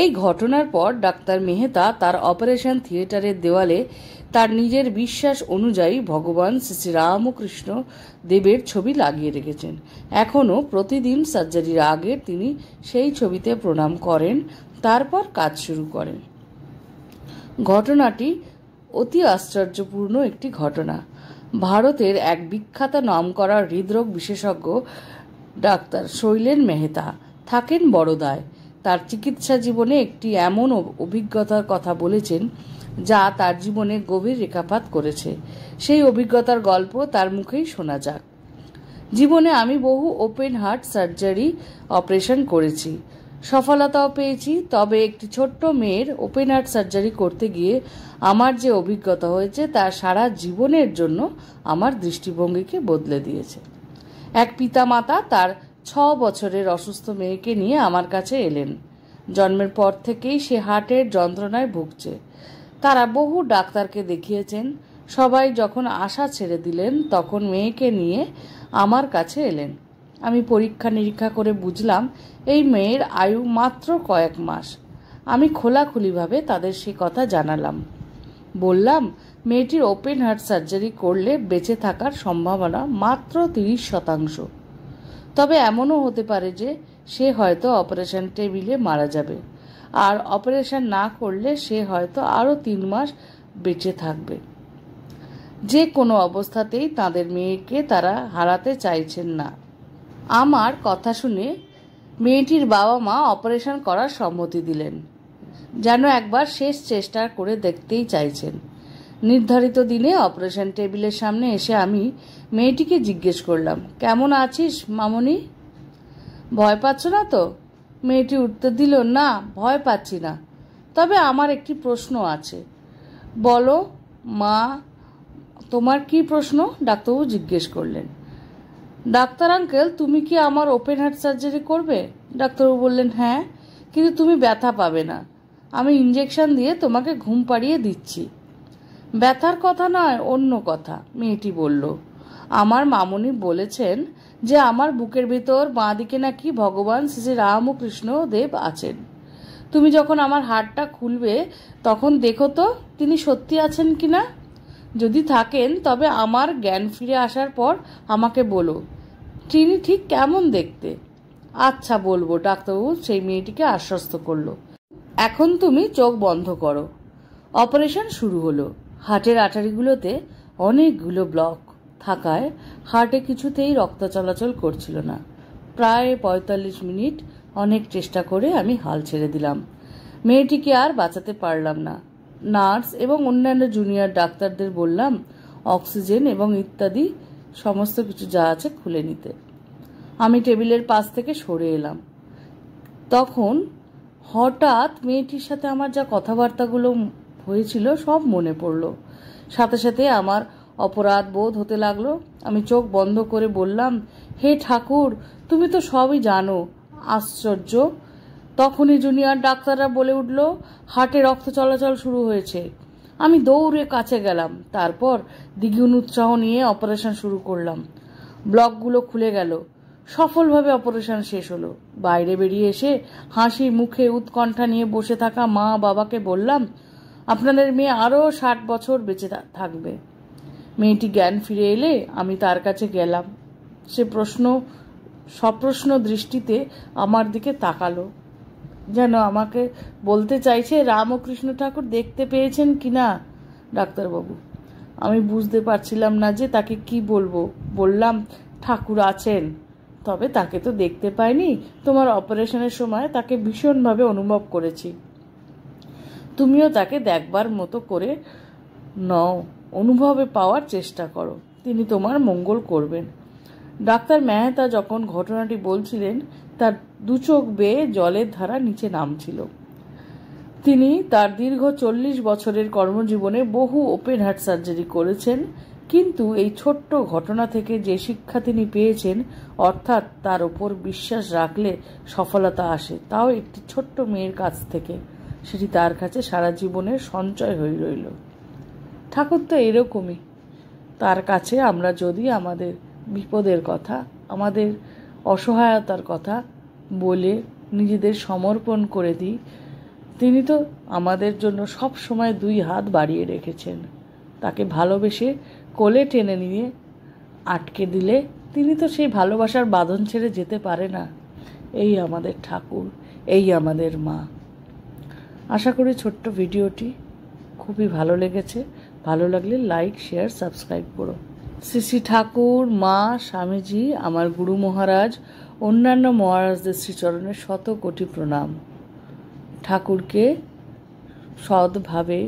এই ঘটনার পর ডাক্তার মেহতা তার অপারেশন থিয়েটারের দেওয়ালে তার নিজের বিশ্বাস অনুযায়ী ভগবান শ্রী রামকৃষ্ণ দেবের ছবি লাগিয়ে রেখেছেন এখনও প্রতিদিন সার্জারির আগে তিনি সেই ছবিতে প্রণাম করেন তারপর কাজ শুরু করেন ঘটনাটি অতি আশ্চর্যপূর্ণ একটি ঘটনা ভারতের এক বিখ্যাত নামকরা হৃদরোগ বিশেষজ্ঞ ডাক্তার শৈলেন মেহতা থাকেন বড়দায় তার চিকিৎসা জীবনে একটি এমন অভিজ্ঞতার কথা বলেছেন যা তার জীবনে গভীর রেখাপাত করেছে সেই অভিজ্ঞতার গল্প তার মুখেই শোনা যাক জীবনে আমি বহু ওপেন হার্ট সার্জারি অপারেশন করেছি সফলতাও পেয়েছি তবে একটি ছোট্ট মেয়ের ওপেন হার্ট সার্জারি করতে গিয়ে আমার যে অভিজ্ঞতা হয়েছে তা সারা জীবনের জন্য আমার দৃষ্টিভঙ্গিকে বদলে দিয়েছে এক পিতামাতা তার ছ বছরের অসুস্থ মেয়েকে নিয়ে আমার কাছে এলেন জন্মের পর থেকেই সে হার্টের যন্ত্রণায় ভুগছে তারা বহু ডাক্তারকে দেখিয়েছেন সবাই যখন আশা ছেড়ে দিলেন তখন মেয়েকে নিয়ে আমার কাছে এলেন আমি পরীক্ষা নিরীক্ষা করে বুঝলাম এই মেয়ের আয়ু মাত্র কয়েক মাস আমি খোলাখুলিভাবে তাদের সে কথা জানালাম বললাম মেয়েটির ওপেন হার্ট সার্জারি করলে বেঁচে থাকার সম্ভাবনা মাত্র তিরিশ শতাংশ তবে এমনও হতে পারে যে সে হয়তো অপারেশন টেবিলে মারা যাবে আর অপারেশন না করলে সে হয়তো আরও তিন মাস বেঁচে থাকবে যে কোনো অবস্থাতেই তাদের মেয়েকে তারা হারাতে চাইছেন না আমার কথা শুনে মেয়েটির বাবা মা অপারেশন করার সম্মতি দিলেন যেন একবার শেষ চেষ্টা করে দেখতেই চাইছেন নির্ধারিত দিনে অপারেশন টেবিলের সামনে এসে আমি মেয়েটিকে জিজ্ঞেস করলাম কেমন আছিস মামনি ভয় পাচ্ছ না তো মেয়েটি উত্তর দিল না ভয় পাচ্ছি না তবে আমার একটি প্রশ্ন আছে বলো মা তোমার কি প্রশ্ন ডাক্তারবাবু জিজ্ঞেস করলেন ডাক্তার আঙ্কেল তুমি কি আমার ওপেন হার্ট সার্জারি করবে ডাক্তারবাবু বললেন হ্যাঁ কিন্তু তুমি ব্যথা পাবে না আমি ইঞ্জেকশন দিয়ে তোমাকে ঘুম পাড়িয়ে দিচ্ছি ব্যথার কথা নয় অন্য কথা মেয়েটি বলল আমার মামুনি বলেছেন যে আমার বুকের ভিতর বাঁ দিকে নাকি ভগবান শ্রী রামকৃষ্ণ দেব আছেন তুমি যখন আমার হাটটা খুলবে তখন দেখো তো তিনি সত্যি আছেন কি না যদি থাকেন তবে আমার জ্ঞান ফিরে আসার পর আমাকে বলো তিনি ঠিক কেমন দেখতে আচ্ছা বলবো ডাক্তারবাবু সেই মেয়েটিকে আশ্বস্ত করলো এখন তুমি চোখ বন্ধ করো অপারেশন শুরু হলো হার্টের আটারিগুলোতে অনেকগুলো ব্লক থাকায় হার্টে কিছুতেই রক্ত চলাচল করছিল না প্রায় পঁয়তাল্লিশ মিনিট অনেক চেষ্টা করে আমি হাল ছেড়ে দিলাম মেয়েটিকে আর বাঁচাতে পারলাম না নার্স এবং অন্যান্য জুনিয়র ডাক্তারদের বললাম অক্সিজেন এবং ইত্যাদি সমস্ত কিছু যা আছে খুলে নিতে আমি টেবিলের পাশ থেকে সরে এলাম তখন হঠাৎ মেয়েটির সাথে আমার যা কথাবার্তাগুলো হয়েছিল সব মনে পড়ল সাথে সাথে আমার অপরাধ বোধ হতে লাগলো আমি চোখ বন্ধ করে বললাম হে ঠাকুর তুমি তো সবই জানো আশ্চর্য তখনই জুনিয়র ডাক্তাররা বলে উঠল হাটে রক্ত চলাচল শুরু হয়েছে আমি দৌড়ে কাছে গেলাম তারপর দ্বিগুণ উৎসাহ নিয়ে অপারেশন শুরু করলাম ব্লকগুলো খুলে গেল সফলভাবে অপারেশন শেষ হলো বাইরে বেরিয়ে এসে হাসি মুখে উৎকণ্ঠা নিয়ে বসে থাকা মা বাবাকে বললাম আপনাদের মেয়ে আরও ষাট বছর বেঁচে থাকবে মেয়েটি জ্ঞান ফিরে এলে আমি তার কাছে গেলাম সে প্রশ্ন সপ্রশ্ন দৃষ্টিতে আমার দিকে তাকালো যেন আমাকে বলতে চাইছে রাম ও কৃষ্ণ ঠাকুর দেখতে পেয়েছেন কি না ডাক্তারবাবু আমি বুঝতে পারছিলাম না যে তাকে কি বলবো বললাম ঠাকুর আছেন তবে তাকে তো দেখতে পাইনি তোমার অপারেশনের সময় তাকে ভীষণভাবে অনুভব করেছি তুমিও তাকে দেখবার মতো করে নও অনুভবে পাওয়ার চেষ্টা করো তিনি তোমার মঙ্গল করবেন ডাক্তার মেহতা যখন ঘটনাটি বলছিলেন তার দুচোখ বেয়ে জলের ধারা নিচে নামছিল তিনি তার দীর্ঘ চল্লিশ বছরের কর্মজীবনে বহু ওপেন হার্ট সার্জারি করেছেন কিন্তু এই ছোট্ট ঘটনা থেকে যে শিক্ষা তিনি পেয়েছেন অর্থাৎ তার ওপর বিশ্বাস রাখলে সফলতা আসে তাও একটি ছোট্ট মেয়ের কাছ থেকে সেটি তার কাছে সারা জীবনের সঞ্চয় হয়ে রইল ঠাকুর তো এরকমই তার কাছে আমরা যদি আমাদের বিপদের কথা আমাদের অসহায়তার কথা বলে নিজেদের সমর্পণ করে দিই তিনি তো আমাদের জন্য সব সময় দুই হাত বাড়িয়ে রেখেছেন তাকে ভালোবেসে কোলে টেনে নিয়ে আটকে দিলে তিনি তো সেই ভালোবাসার বাঁধন ছেড়ে যেতে পারে না এই আমাদের ঠাকুর এই আমাদের মা আশা করি ছোট্ট ভিডিওটি খুবই ভালো লেগেছে ভালো লাগলে লাইক শেয়ার সাবস্ক্রাইব করো শ্রী ঠাকুর মা স্বামীজি আমার গুরু মহারাজ অন্যান্য মহারাজদের শ্রীচরণে শত কোটি প্রণাম ঠাকুরকে সৎভাবে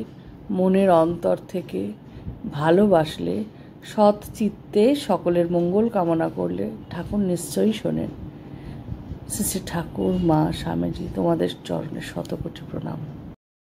মনের অন্তর থেকে ভালোবাসলে সৎ চিত্তে সকলের মঙ্গল কামনা করলে ঠাকুর নিশ্চয়ই শোনেন শ্রী ঠাকুর মা স্বামীজি তোমাদের চরণে শতকোটি প্রণাম